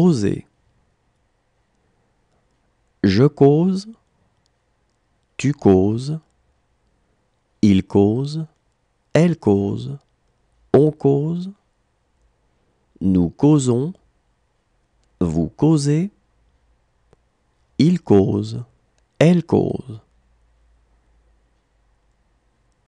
Causer. Je cause, tu causes, il cause, elle cause, on cause, nous causons, vous causez, il cause, elle cause.